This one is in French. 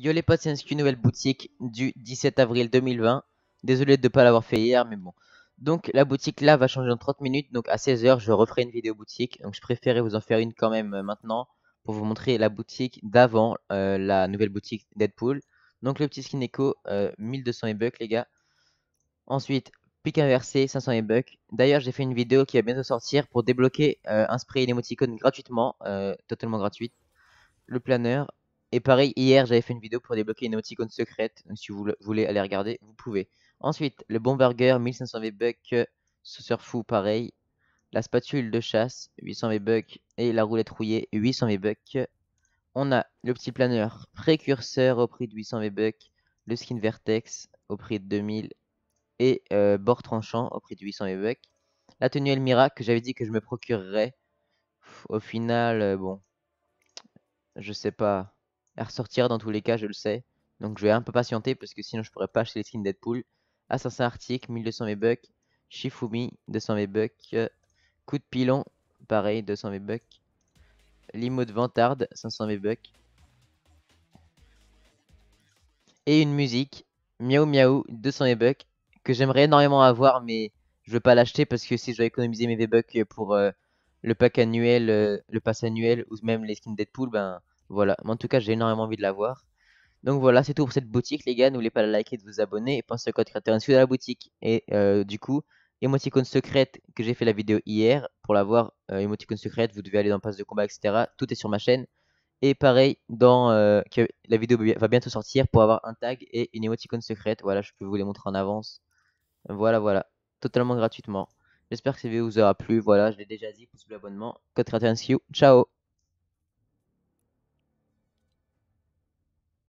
Yo les potes, c'est nouvelle boutique du 17 avril 2020. Désolé de ne pas l'avoir fait hier, mais bon. Donc la boutique là va changer en 30 minutes, donc à 16h je referai une vidéo boutique. Donc je préférais vous en faire une quand même euh, maintenant pour vous montrer la boutique d'avant euh, la nouvelle boutique Deadpool. Donc le petit skin écho 1200 e les gars. Ensuite, pic inversé, 500 e bucks. D'ailleurs j'ai fait une vidéo qui va bientôt sortir pour débloquer euh, un spray et émoticône gratuitement, totalement gratuite. Le planeur, et pareil, hier, j'avais fait une vidéo pour débloquer une icône secrète. Donc, si vous voulez aller regarder, vous pouvez. Ensuite, le bon burger, 1500 V-Bucks, sauceur fou, pareil. La spatule de chasse, 800 V-Bucks. Et la roulette rouillée, 800 V-Bucks. On a le petit planeur précurseur au prix de 800 V-Bucks. Le skin vertex au prix de 2000. Et euh, bord tranchant au prix de 800 V-Bucks. La tenue Elmira Miracle que j'avais dit que je me procurerais. Au final, euh, bon, je sais pas à ressortir dans tous les cas, je le sais. Donc je vais un peu patienter parce que sinon je pourrais pas acheter les skins Deadpool. Assassin Arctic, 1200 V-Bucks. Shifumi, 200 V-Bucks. coup de pilon, pareil, 200 V-Bucks. Limo de vantard 500 V-Bucks. Et une musique, Miaou Miaou, 200 V-Bucks, que j'aimerais énormément avoir, mais je veux pas l'acheter parce que si je dois économiser mes V-Bucks pour euh, le pack annuel, euh, le pass annuel ou même les skins Deadpool, ben voilà, mais en tout cas, j'ai énormément envie de la voir. Donc voilà, c'est tout pour cette boutique, les gars. N'oubliez pas de liker, de vous abonner et pensez au code créateur en de la boutique. Et euh, du coup, émoticône secrète que j'ai fait la vidéo hier. Pour la voir, euh, émoticône secrète, vous devez aller dans Passe de combat, etc. Tout est sur ma chaîne. Et pareil, dans euh, que la vidéo va bientôt sortir pour avoir un tag et une émoticône secrète. Voilà, je peux vous les montrer en avance. Voilà, voilà, totalement gratuitement. J'espère que cette vidéo vous aura plu. Voilà, je l'ai déjà dit, pouce bleu, abonnement, code créateur Ciao